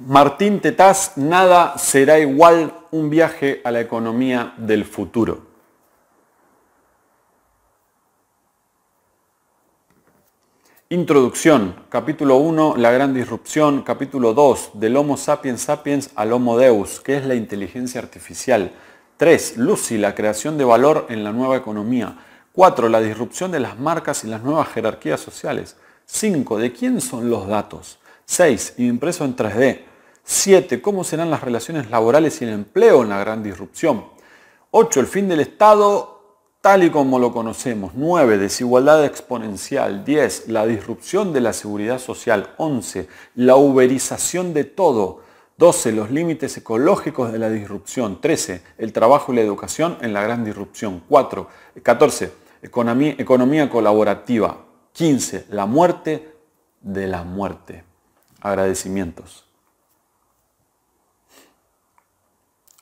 Martín Tetaz, nada será igual un viaje a la economía del futuro. Introducción, capítulo 1, la gran disrupción, capítulo 2, del Homo sapiens sapiens al Homo Deus, que es la inteligencia artificial. 3. Lucy, la creación de valor en la nueva economía. 4. La disrupción de las marcas y las nuevas jerarquías sociales. 5. ¿De quién son los datos? 6. Impreso en 3D. 7. ¿Cómo serán las relaciones laborales y el empleo en la gran disrupción? 8. El fin del Estado tal y como lo conocemos. 9. Desigualdad exponencial. 10. La disrupción de la seguridad social. 11. La uberización de todo. 12. Los límites ecológicos de la disrupción. 13. El trabajo y la educación en la gran disrupción. 4. 14. Economía, economía colaborativa. 15. La muerte de la muerte. Agradecimientos.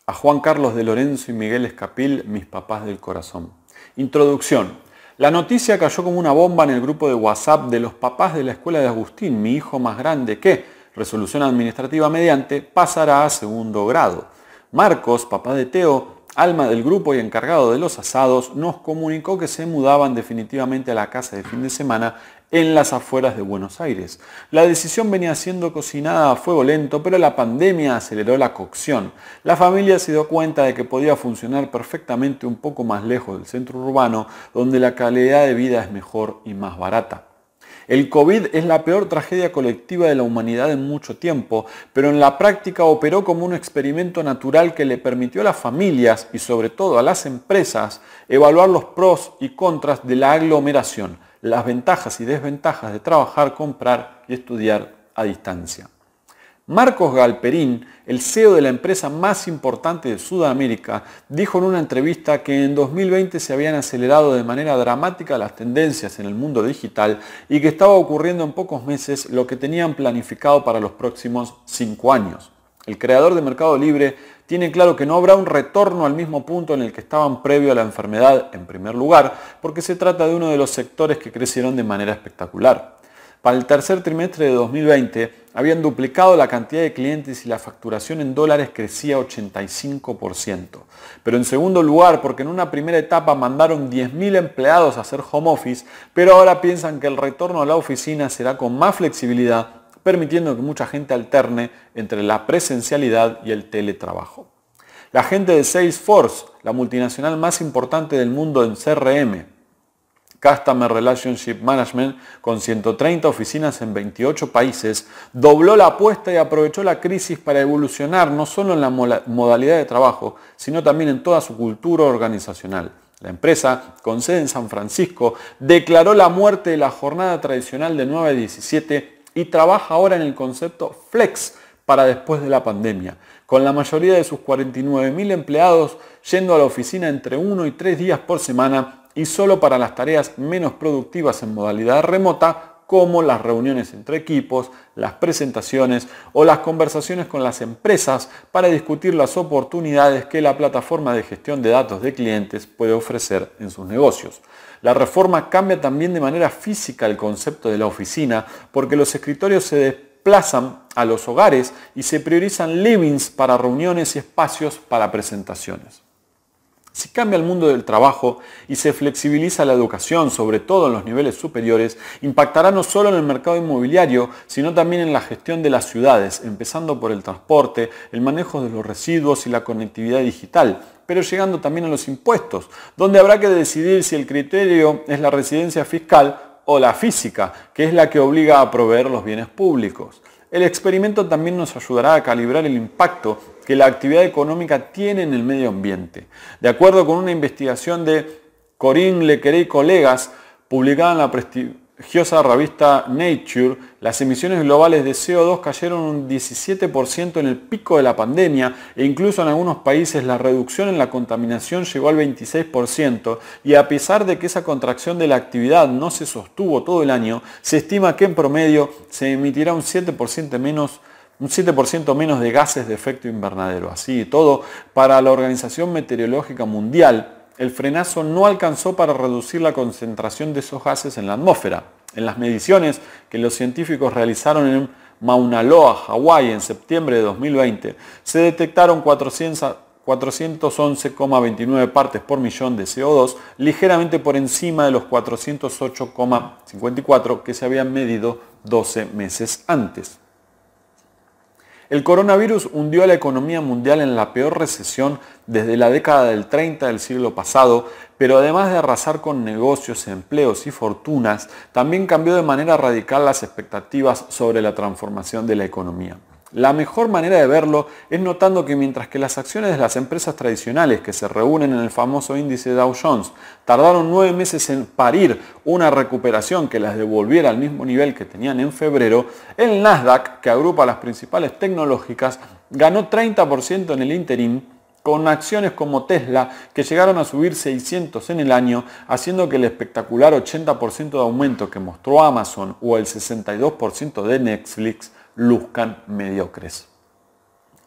A Juan Carlos de Lorenzo y Miguel Escapil, mis papás del corazón. Introducción. La noticia cayó como una bomba en el grupo de WhatsApp de los papás de la escuela de Agustín, mi hijo más grande, que, resolución administrativa mediante, pasará a segundo grado. Marcos, papá de Teo, alma del grupo y encargado de los asados, nos comunicó que se mudaban definitivamente a la casa de fin de semana en las afueras de Buenos Aires. La decisión venía siendo cocinada a fuego lento, pero la pandemia aceleró la cocción. La familia se dio cuenta de que podía funcionar perfectamente un poco más lejos del centro urbano, donde la calidad de vida es mejor y más barata. El COVID es la peor tragedia colectiva de la humanidad en mucho tiempo, pero en la práctica operó como un experimento natural que le permitió a las familias y sobre todo a las empresas evaluar los pros y contras de la aglomeración las ventajas y desventajas de trabajar, comprar y estudiar a distancia. Marcos Galperín, el CEO de la empresa más importante de Sudamérica, dijo en una entrevista que en 2020 se habían acelerado de manera dramática las tendencias en el mundo digital y que estaba ocurriendo en pocos meses lo que tenían planificado para los próximos cinco años. El creador de Mercado Libre tiene claro que no habrá un retorno al mismo punto en el que estaban previo a la enfermedad, en primer lugar, porque se trata de uno de los sectores que crecieron de manera espectacular. Para el tercer trimestre de 2020 habían duplicado la cantidad de clientes y la facturación en dólares crecía 85%. Pero en segundo lugar, porque en una primera etapa mandaron 10.000 empleados a hacer home office, pero ahora piensan que el retorno a la oficina será con más flexibilidad permitiendo que mucha gente alterne entre la presencialidad y el teletrabajo. La gente de Salesforce, la multinacional más importante del mundo en CRM, Customer Relationship Management, con 130 oficinas en 28 países, dobló la apuesta y aprovechó la crisis para evolucionar no solo en la modalidad de trabajo, sino también en toda su cultura organizacional. La empresa, con sede en San Francisco, declaró la muerte de la jornada tradicional de 9 a 17 y trabaja ahora en el concepto flex para después de la pandemia, con la mayoría de sus 49.000 empleados yendo a la oficina entre 1 y 3 días por semana y solo para las tareas menos productivas en modalidad remota como las reuniones entre equipos, las presentaciones o las conversaciones con las empresas para discutir las oportunidades que la plataforma de gestión de datos de clientes puede ofrecer en sus negocios. La reforma cambia también de manera física el concepto de la oficina porque los escritorios se desplazan a los hogares y se priorizan livings para reuniones y espacios para presentaciones. Si cambia el mundo del trabajo y se flexibiliza la educación, sobre todo en los niveles superiores, impactará no solo en el mercado inmobiliario, sino también en la gestión de las ciudades, empezando por el transporte, el manejo de los residuos y la conectividad digital, pero llegando también a los impuestos, donde habrá que decidir si el criterio es la residencia fiscal o la física, que es la que obliga a proveer los bienes públicos. El experimento también nos ayudará a calibrar el impacto que la actividad económica tiene en el medio ambiente. De acuerdo con una investigación de Corinne Lequeré y colegas, publicada en la prestigiosa revista Nature, las emisiones globales de CO2 cayeron un 17% en el pico de la pandemia e incluso en algunos países la reducción en la contaminación llegó al 26% y a pesar de que esa contracción de la actividad no se sostuvo todo el año, se estima que en promedio se emitirá un 7% menos un 7% menos de gases de efecto invernadero. Así todo, para la Organización Meteorológica Mundial, el frenazo no alcanzó para reducir la concentración de esos gases en la atmósfera. En las mediciones que los científicos realizaron en Mauna Loa, Hawái, en septiembre de 2020, se detectaron 411,29 partes por millón de CO2, ligeramente por encima de los 408,54 que se habían medido 12 meses antes. El coronavirus hundió a la economía mundial en la peor recesión desde la década del 30 del siglo pasado, pero además de arrasar con negocios, empleos y fortunas, también cambió de manera radical las expectativas sobre la transformación de la economía. La mejor manera de verlo es notando que mientras que las acciones de las empresas tradicionales que se reúnen en el famoso índice Dow Jones tardaron nueve meses en parir una recuperación que las devolviera al mismo nivel que tenían en febrero, el Nasdaq, que agrupa las principales tecnológicas, ganó 30% en el Interim con acciones como Tesla que llegaron a subir 600 en el año, haciendo que el espectacular 80% de aumento que mostró Amazon o el 62% de Netflix luzcan mediocres.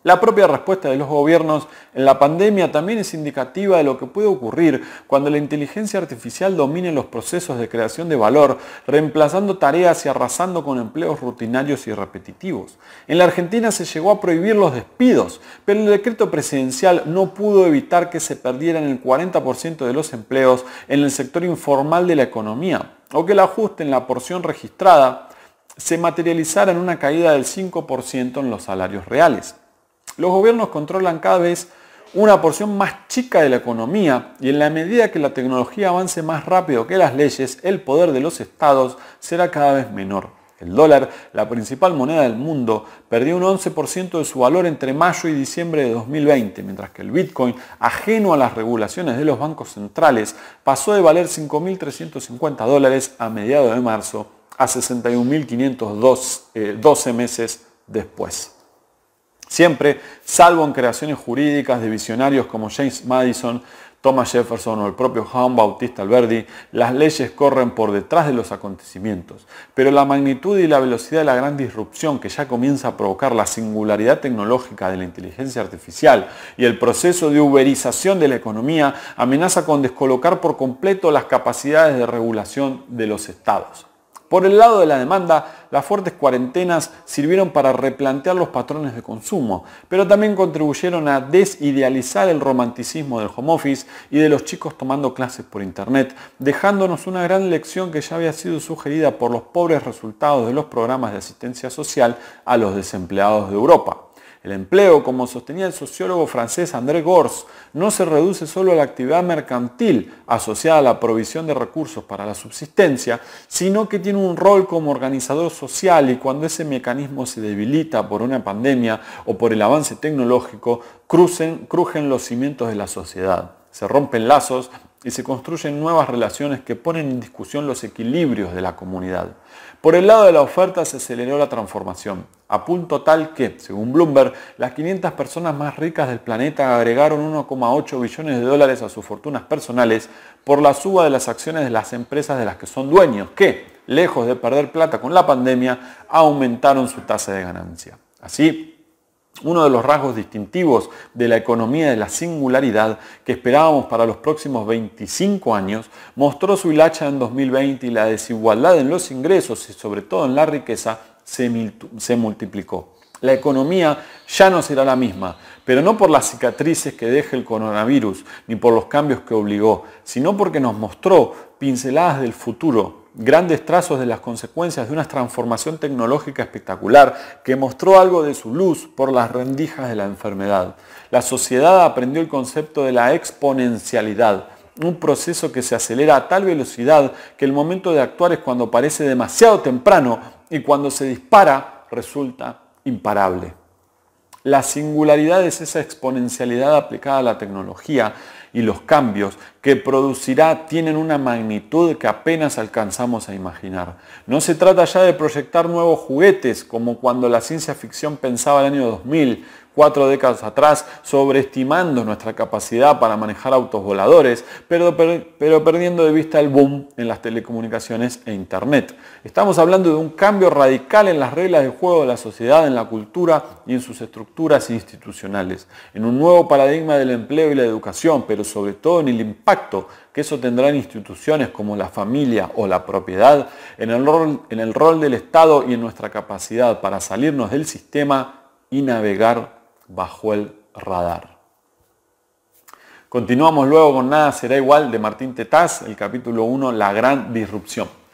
La propia respuesta de los gobiernos en la pandemia también es indicativa de lo que puede ocurrir cuando la inteligencia artificial domine los procesos de creación de valor, reemplazando tareas y arrasando con empleos rutinarios y repetitivos. En la Argentina se llegó a prohibir los despidos, pero el decreto presidencial no pudo evitar que se perdieran el 40% de los empleos en el sector informal de la economía o que el ajuste en la porción registrada se materializara en una caída del 5% en los salarios reales. Los gobiernos controlan cada vez una porción más chica de la economía y en la medida que la tecnología avance más rápido que las leyes, el poder de los estados será cada vez menor. El dólar, la principal moneda del mundo, perdió un 11% de su valor entre mayo y diciembre de 2020, mientras que el Bitcoin, ajeno a las regulaciones de los bancos centrales, pasó de valer 5.350 dólares a mediados de marzo a 61.512 12 eh, meses después. Siempre, salvo en creaciones jurídicas de visionarios como James Madison, Thomas Jefferson o el propio Juan Bautista Alberdi, las leyes corren por detrás de los acontecimientos, pero la magnitud y la velocidad de la gran disrupción que ya comienza a provocar la singularidad tecnológica de la inteligencia artificial y el proceso de uberización de la economía amenaza con descolocar por completo las capacidades de regulación de los estados. Por el lado de la demanda, las fuertes cuarentenas sirvieron para replantear los patrones de consumo, pero también contribuyeron a desidealizar el romanticismo del home office y de los chicos tomando clases por internet, dejándonos una gran lección que ya había sido sugerida por los pobres resultados de los programas de asistencia social a los desempleados de Europa. El empleo, como sostenía el sociólogo francés André Gors, no se reduce solo a la actividad mercantil asociada a la provisión de recursos para la subsistencia, sino que tiene un rol como organizador social y cuando ese mecanismo se debilita por una pandemia o por el avance tecnológico, crujen los cimientos de la sociedad. Se rompen lazos y se construyen nuevas relaciones que ponen en discusión los equilibrios de la comunidad. Por el lado de la oferta se aceleró la transformación, a punto tal que, según Bloomberg, las 500 personas más ricas del planeta agregaron 1,8 billones de dólares a sus fortunas personales por la suba de las acciones de las empresas de las que son dueños, que, lejos de perder plata con la pandemia, aumentaron su tasa de ganancia. Así, uno de los rasgos distintivos de la economía de la singularidad que esperábamos para los próximos 25 años mostró su hilacha en 2020 y la desigualdad en los ingresos y sobre todo en la riqueza se, multiplicó. La economía ya no será la misma, pero no por las cicatrices que deje el coronavirus, ni por los cambios que obligó, sino porque nos mostró pinceladas del futuro grandes trazos de las consecuencias de una transformación tecnológica espectacular que mostró algo de su luz por las rendijas de la enfermedad. La sociedad aprendió el concepto de la exponencialidad, un proceso que se acelera a tal velocidad que el momento de actuar es cuando parece demasiado temprano y cuando se dispara resulta imparable. La singularidad es esa exponencialidad aplicada a la tecnología y los cambios que producirá tienen una magnitud que apenas alcanzamos a imaginar. No se trata ya de proyectar nuevos juguetes como cuando la ciencia ficción pensaba el año 2000, cuatro décadas atrás sobreestimando nuestra capacidad para manejar autos voladores, pero, pero, perdiendo de vista el boom en las telecomunicaciones e Internet. Estamos hablando de un cambio radical en las reglas de juego de la sociedad, en la cultura y en sus estructuras institucionales, en un nuevo paradigma del empleo y la educación, pero sobre todo en el impacto que eso tendrá en instituciones como la familia o la propiedad, en el rol, en el rol del Estado y en nuestra capacidad para salirnos del sistema y navegar bajo el radar. Continuamos luego con Nada será igual de Martín Tetaz, el capítulo 1, La gran disrupción.